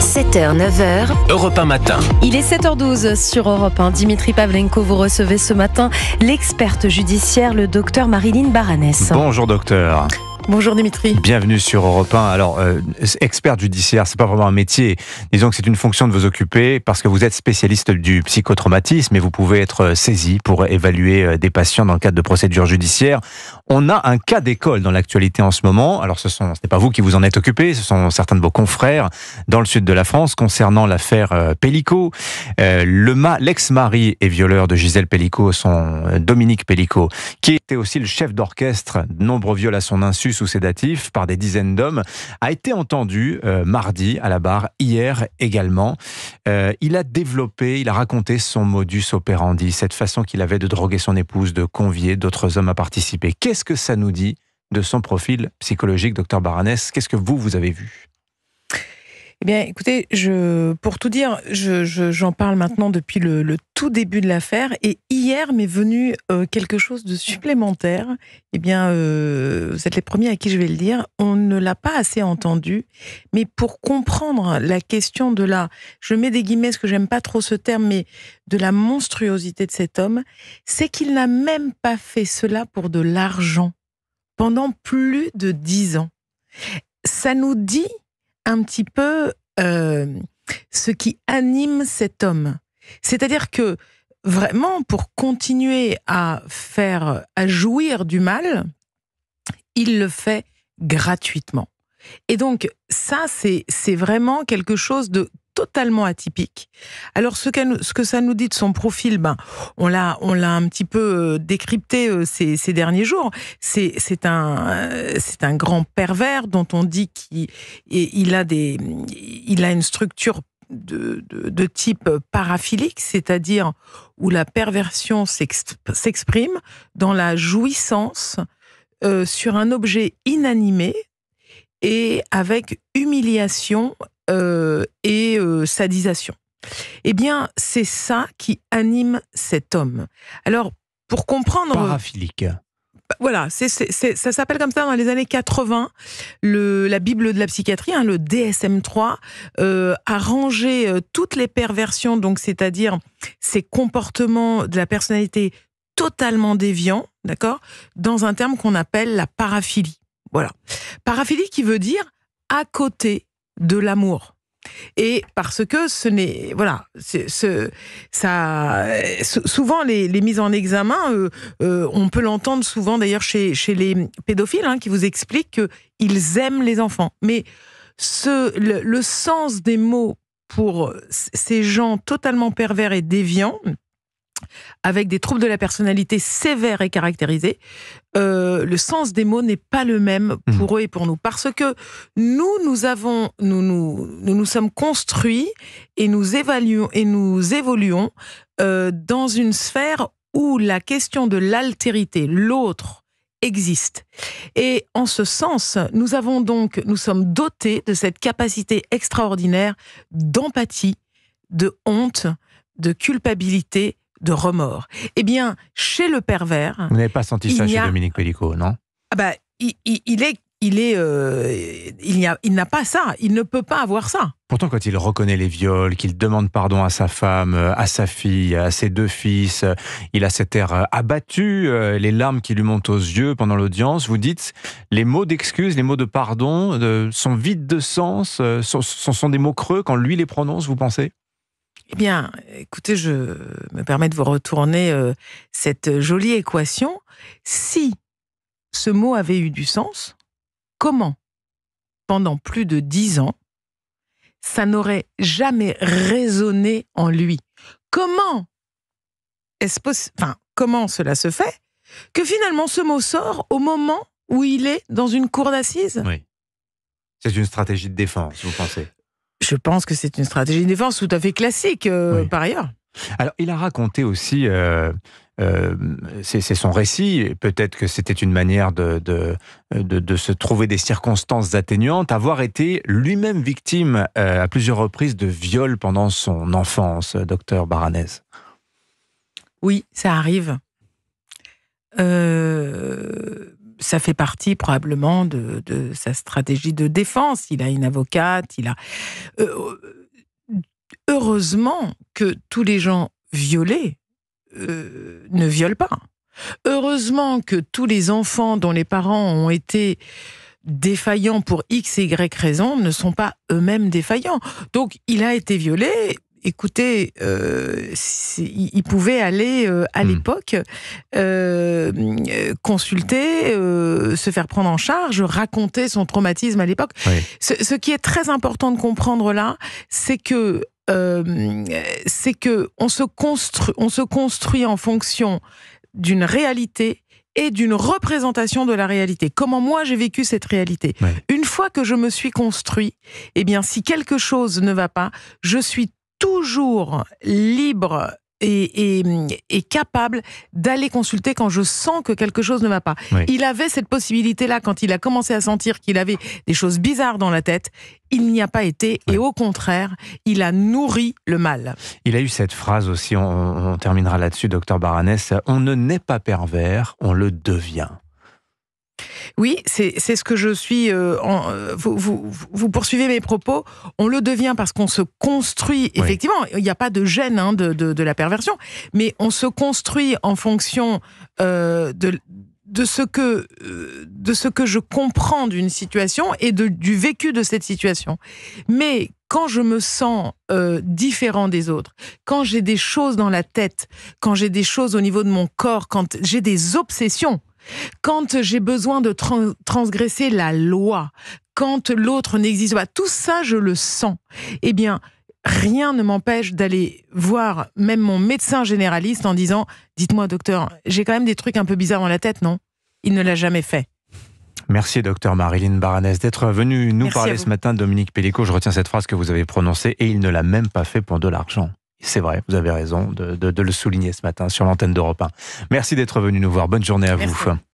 7h, 9h. Europe 1 matin. Il est 7h12 sur Europe 1. Dimitri Pavlenko, vous recevez ce matin l'experte judiciaire, le docteur Marilyn Baranes Bonjour docteur. Bonjour Dimitri. Bienvenue sur Europe 1. Alors, euh, expert judiciaire, c'est pas vraiment un métier. Disons que c'est une fonction de vous occuper parce que vous êtes spécialiste du psychotraumatisme et vous pouvez être euh, saisi pour évaluer euh, des patients dans le cadre de procédures judiciaires. On a un cas d'école dans l'actualité en ce moment. Alors, ce, n'est pas vous qui vous en êtes occupé, ce sont certains de vos confrères dans le sud de la France concernant l'affaire Pellico. l'ex-mari et violeur de Gisèle Pellico, son Dominique Pellico, qui était aussi le chef d'orchestre de nombreux viols à son insu sous sédatif par des dizaines d'hommes, a été entendu euh, mardi à la barre, hier également. Euh, il a développé, il a raconté son modus operandi, cette façon qu'il avait de droguer son épouse, de convier d'autres hommes à participer. Qu'est-ce que ça nous dit de son profil psychologique, docteur Baranès Qu'est-ce que vous, vous avez vu écoutez, je, pour tout dire, j'en parle maintenant depuis le, tout début de l'affaire. Et hier m'est venu euh, quelque chose de supplémentaire. Eh bien, euh, vous êtes les premiers à qui je vais le dire. On ne l'a pas assez entendu. Mais pour comprendre la question de la, je mets des guillemets, parce que j'aime pas trop ce terme, mais de la monstruosité de cet homme, c'est qu'il n'a même pas fait cela pour de l'argent pendant plus de dix ans. Ça nous dit un petit peu euh, ce qui anime cet homme. C'est-à-dire que vraiment, pour continuer à faire, à jouir du mal, il le fait gratuitement. Et donc, ça, c'est vraiment quelque chose de totalement atypique. Alors ce, ce, que ça nous dit de son profil, ben, on l'a un petit peu euh, décrypté euh, ces, derniers jours. C'est un, euh, un grand pervers dont on dit qu'il a, des, il a une structure de, type paraphilique, c'est-à-dire où la perversion s'exprime dans la jouissance sur un objet inanimé et avec humiliation euh, et euh, sadisation. Eh bien, c'est ça qui anime cet homme. Alors, pour comprendre... Euh, Paraphilique. Bah, voilà, ça s'appelle comme ça dans les années 80. Le, la Bible de la psychiatrie, hein, le DSM-3, a rangé toutes les perversions, donc c'est-à-dire ces comportements de la personnalité totalement déviants, d'accord, dans un terme qu'on appelle la paraphilie. Voilà. Paraphilie qui veut dire à côté de l'amour. Et parce que ce n'est. Voilà. Ce, ça, souvent, les, mises en examen, euh, euh, on peut l'entendre souvent d'ailleurs chez, les pédophiles hein, qui vous expliquent qu'ils aiment les enfants. Mais ce, le sens des mots pour ces gens totalement pervers et déviants, avec des troubles de la personnalité sévères et caractérisés, euh, le sens des mots n'est pas le même mmh. pour eux et pour nous. Parce que nous, nous avons, nous, nous, nous, nous sommes construits et nous évaluons, et nous évoluons euh, dans une sphère où la question de l'altérité, l'autre, existe. Et en ce sens, nous avons donc, nous sommes dotés de cette capacité extraordinaire d'empathie, de honte, de culpabilité de remords. Eh bien, chez le pervers. Vous n'avez pas senti ça chez Dominique Pellico, non ah ben, il, il est il euh, il n'a pas ça, il ne peut pas avoir ça. Pourtant, quand il reconnaît les viols, qu'il demande pardon à sa femme, euh, à sa fille, à ses deux fils, euh, il a cet air abattu, les larmes qui lui montent aux yeux pendant l'audience. Vous dites, les mots d'excuse, les mots de pardon sont vides de sens, Ce sont des mots creux quand lui les prononce. Vous pensez eh bien, écoutez, je me permets de vous retourner euh, cette jolie équation. Si ce mot avait eu du sens, comment, pendant plus de dix ans, ça n'aurait jamais résonné en lui Comment est comment cela se fait que finalement ce mot sort au moment où il est dans une cour d'assises Oui. C'est une stratégie de défense, vous pensez je pense que c'est une stratégie de défense tout à fait classique, euh, par ailleurs. Alors, il a raconté aussi, euh, euh, c'est son récit, peut-être que c'était une manière de de, se trouver des circonstances atténuantes, avoir été lui-même victime à plusieurs reprises de viols pendant son enfance, docteur Baranès. Oui, ça arrive ça fait partie probablement de, sa stratégie de défense. Il a une avocate, il a... Euh, euh, heureusement que tous les gens violés euh, ne violent pas. Heureusement que tous les enfants dont les parents ont été défaillants pour X et Y raisons ne sont pas eux-mêmes défaillants. Donc il a été violé, écoutez, euh, il pouvait aller euh, à hmm. l'époque euh, consulter, se faire prendre en charge, raconter son traumatisme à l'époque. Ce, qui est très important de comprendre là, c'est que c'est que on se construit, on se construit en fonction d'une réalité et d'une représentation de la réalité. Comment moi j'ai vécu cette réalité. Une fois que je me suis construit, eh bien si quelque chose ne va pas, je suis toujours libre et, et, capable d'aller consulter quand je sens que quelque chose ne va pas. Il avait cette possibilité-là quand il a commencé à sentir qu'il avait des choses bizarres dans la tête. Il n'y a pas été et au contraire, il a nourri le mal. Il a eu cette phrase aussi, on, terminera là-dessus, docteur Baranès, on ne n'est pas pervers, on le devient. Oui, c'est ce que je suis. Euh, euh, vous, poursuivez mes propos. On le devient parce qu'on se construit, effectivement, il n'y a pas de gêne hein, de, la perversion, mais on se construit en fonction euh, de ce que de ce que je comprends d'une situation et du vécu de cette situation. Mais quand je me sens différent des autres, quand j'ai des choses dans la tête, quand j'ai des choses au niveau de mon corps, quand j'ai des obsessions, quand j'ai besoin de transgresser la loi, quand l'autre n'existe pas, tout ça, je le sens. Eh bien, rien ne m'empêche d'aller voir même mon médecin généraliste en disant, dites-moi docteur, j'ai quand même des trucs un peu bizarres dans la tête, non Il ne l'a jamais fait. Merci, docteur Marilyn Baranès, d'être venu nous parler ce matin. Dominique Pellico, je retiens cette phrase que vous avez prononcée, et il ne l'a même pas fait pour de l'argent. C'est vrai, vous avez raison de, le souligner ce matin sur l'antenne d'Europe 1. Merci d'être venu nous voir. Bonne journée à vous.